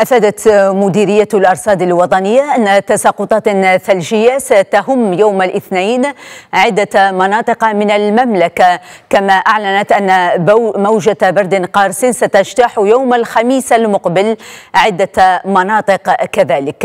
أفادت مديرية الأرصاد الوطنية أن تساقطات ثلجية ستهم يوم الاثنين عدة مناطق من المملكة كما أعلنت أن موجة برد قارس ستجتاح يوم الخميس المقبل عدة مناطق كذلك